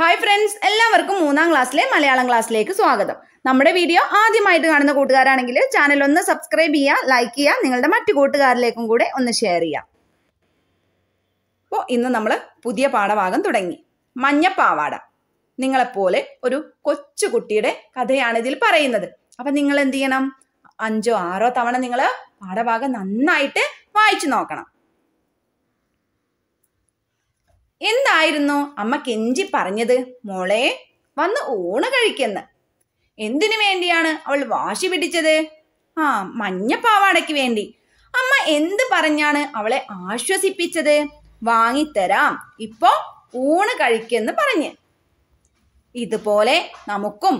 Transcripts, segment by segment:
hi friends എല്ലാവർക്കും മൂന്നാം ക്ലാസ്സിലെ മലയാളം ക്ലാസ്സിലേക്ക് സ്വാഗതം നമ്മുടെ വീഡിയോ ആദ്യമായിട്ട് കാണുന്ന കൂട്ടുകാരാണെങ്കിൽ ചാനൽ ഒന്ന് സബ്സ്ക്രൈബ് ചെയ്യുക ലൈക്ക് ചെയ്യുക നിങ്ങളുടെ മറ്റു കൂട്ടുകാരിലേക്കും കൂടെ ഒന്ന് ഷെയർ ചെയ്യാം അപ്പോൾ ഇന്ന് നമ്മൾ പുതിയ പാഠഭാഗം തുടങ്ങി മഞ്ഞപ്പാവാട നിങ്ങളെപ്പോലെ ഒരു കൊച്ചുകുട്ടിയുടെ കഥയാണ് ഇതിൽ പറയുന്നത് അപ്പം നിങ്ങൾ എന്ത് ചെയ്യണം അഞ്ചോ ആറോ തവണ നിങ്ങൾ പാഠഭാഗം നന്നായിട്ട് വായിച്ചു നോക്കണം എന്തായിരുന്നു അമ്മ കെഞ്ചി പറഞ്ഞത് മോളെ വന്ന് ഊണ് കഴിക്കെന്ന് എന്തിനു വേണ്ടിയാണ് അവൾ വാശി പിടിച്ചത് ആ മഞ്ഞപ്പാവാടയ്ക്ക് വേണ്ടി അമ്മ എന്ത് പറഞ്ഞാണ് അവളെ ആശ്വസിപ്പിച്ചത് വാങ്ങിത്തരാം ഇപ്പോ ഊണ് കഴിക്കെന്ന് പറഞ്ഞ് ഇതുപോലെ നമുക്കും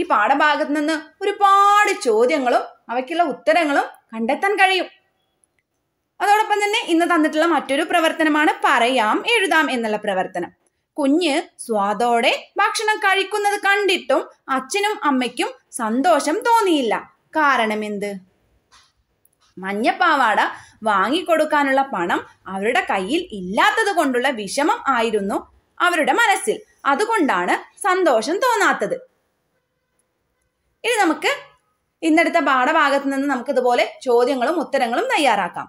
ഈ പാഠഭാഗത്ത് നിന്ന് ഒരുപാട് ചോദ്യങ്ങളും അവയ്ക്കുള്ള ഉത്തരങ്ങളും കണ്ടെത്താൻ കഴിയും അതോടൊപ്പം തന്നെ ഇന്ന് തന്നിട്ടുള്ള മറ്റൊരു പ്രവർത്തനമാണ് പറയാം എഴുതാം എന്നുള്ള പ്രവർത്തനം കുഞ്ഞ് സ്വാദോടെ ഭക്ഷണം കഴിക്കുന്നത് കണ്ടിട്ടും അച്ഛനും അമ്മയ്ക്കും സന്തോഷം തോന്നിയില്ല കാരണം എന്ത് മഞ്ഞപ്പാവാട വാങ്ങിക്കൊടുക്കാനുള്ള പണം അവരുടെ കയ്യിൽ ഇല്ലാത്തത് കൊണ്ടുള്ള വിഷമം ആയിരുന്നു അവരുടെ മനസ്സിൽ അതുകൊണ്ടാണ് സന്തോഷം തോന്നാത്തത് ഇനി നമുക്ക് ഇന്നെടുത്ത പാഠഭാഗത്ത് നിന്ന് നമുക്ക് ഇതുപോലെ ചോദ്യങ്ങളും ഉത്തരങ്ങളും തയ്യാറാക്കാം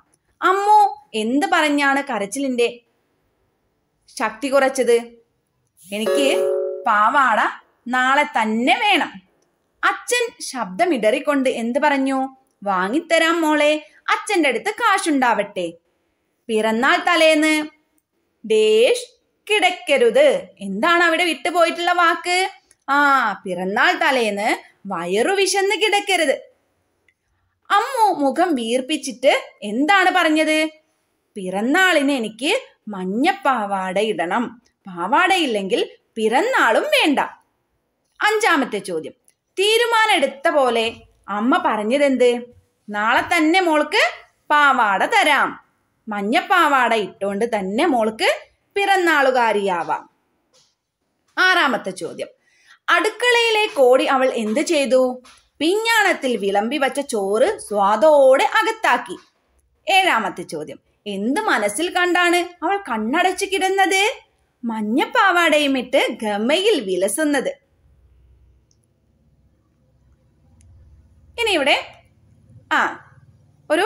അമ്മോ എന്ത് പറഞ്ഞാണ് കരച്ചിലിന്റെ ശക്തി കുറച്ചത് എനിക്ക് പാവാട നാളെ തന്നെ വേണം അച്ഛൻ ശബ്ദമിടറിക്കൊണ്ട് എന്ത് പറഞ്ഞു വാങ്ങിത്തരാം മോളെ അച്ഛൻ്റെ അടുത്ത് കാശുണ്ടാവട്ടെ പിറന്നാൾ തലേന്ന് ഡേഷ് കിടക്കരുത് എന്താണ് അവിടെ വിട്ടുപോയിട്ടുള്ള വാക്ക് ആ പിറന്നാൾ തലേന്ന് വയറു വിശന്ന് കിടക്കരുത് അമ്മു മുഖം വീർപ്പിച്ചിട്ട് എന്താണ് പറഞ്ഞത് പിറന്നാളിന് എനിക്ക് മഞ്ഞപ്പാവാട ഇടണം പാവാടയില്ലെങ്കിൽ പിറന്നാളും വേണ്ട അഞ്ചാമത്തെ ചോദ്യം തീരുമാനെടുത്ത പോലെ അമ്മ പറഞ്ഞതെന്ത് നാളെ തന്നെ മോൾക്ക് പാവാട തരാം മഞ്ഞപ്പാവാട ഇട്ടുകൊണ്ട് തന്നെ മോൾക്ക് പിറന്നാളുകാരിയാവാം ആറാമത്തെ ചോദ്യം അടുക്കളയിലെ കോടി അവൾ എന്ത് ചെയ്തു പിഞ്ഞാണത്തിൽ വിളമ്പി വച്ച ചോറ് സ്വാദോടെ അകത്താക്കി ഏഴാമത്തെ ചോദ്യം എന്ത് മനസ്സിൽ കണ്ടാണ് അവൾ കണ്ണടച്ചു കിടന്നത് മഞ്ഞപ്പാവാടയും ഇട്ട് ഗമയിൽ വിലസുന്നത് ഇനി ഇവിടെ ആ ഒരു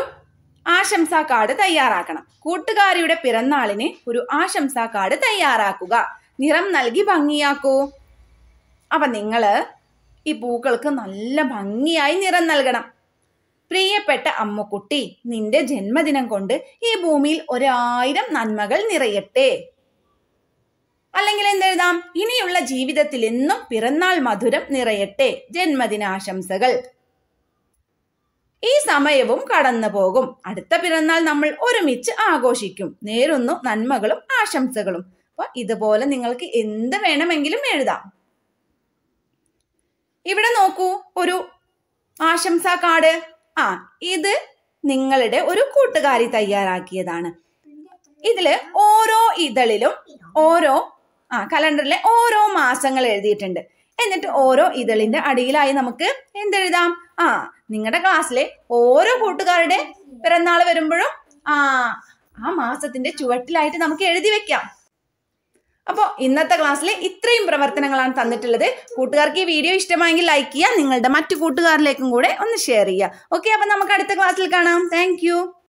ആശംസാ കാർഡ് തയ്യാറാക്കണം കൂട്ടുകാരിയുടെ പിറന്നാളിന് ഒരു ആശംസാ കാർഡ് തയ്യാറാക്കുക നിറം നൽകി ഭംഗിയാക്കൂ അപ്പൊ നിങ്ങള് ഈ പൂക്കൾക്ക് നല്ല ഭംഗിയായി നിറം നൽകണം പ്രിയപ്പെട്ട അമ്മുക്കുട്ടി നിന്റെ ജന്മദിനം കൊണ്ട് ഈ ഭൂമിയിൽ ഒരായിരം നന്മകൾ നിറയട്ടെ അല്ലെങ്കിൽ എന്തെഴുതാം ഇനിയുള്ള ജീവിതത്തിൽ എന്നും പിറന്നാൾ മധുരം നിറയട്ടെ ജന്മദിനാശംസകൾ ഈ സമയവും കടന്നു പോകും അടുത്ത പിറന്നാൾ നമ്മൾ ഒരുമിച്ച് ആഘോഷിക്കും നേരുന്നു നന്മകളും ആശംസകളും അപ്പൊ ഇതുപോലെ നിങ്ങൾക്ക് എന്ത് വേണമെങ്കിലും എഴുതാം ഇവിടെ നോക്കൂ ഒരു ആശംസാ കാർഡ് ആ ഇത് നിങ്ങളുടെ ഒരു കൂട്ടുകാരി തയ്യാറാക്കിയതാണ് ഇതില് ഓരോ ഇതളിലും ഓരോ ആ കലണ്ടറിലെ ഓരോ മാസങ്ങൾ എഴുതിയിട്ടുണ്ട് എന്നിട്ട് ഓരോ ഇതളിന്റെ അടിയിലായി നമുക്ക് എന്തെഴുതാം ആ നിങ്ങളുടെ ക്ലാസ്സിലെ ഓരോ കൂട്ടുകാരുടെ പിറന്നാൾ വരുമ്പോഴും ആ ആ മാസത്തിന്റെ ചുവട്ടിലായിട്ട് നമുക്ക് എഴുതി വെക്കാം അപ്പോൾ ഇന്നത്തെ ക്ലാസ്സിൽ ഇത്രയും പ്രവർത്തനങ്ങളാണ് തന്നിട്ടുള്ളത് കൂട്ടുകാർക്ക് ഈ വീഡിയോ ഇഷ്ടമായെങ്കിൽ ലൈക്ക് ചെയ്യുക നിങ്ങളുടെ മറ്റു കൂട്ടുകാരിലേക്കും കൂടെ ഒന്ന് ഷെയർ ചെയ്യുക ഓക്കെ അപ്പം നമുക്ക് അടുത്ത ക്ലാസ്സിൽ കാണാം താങ്ക്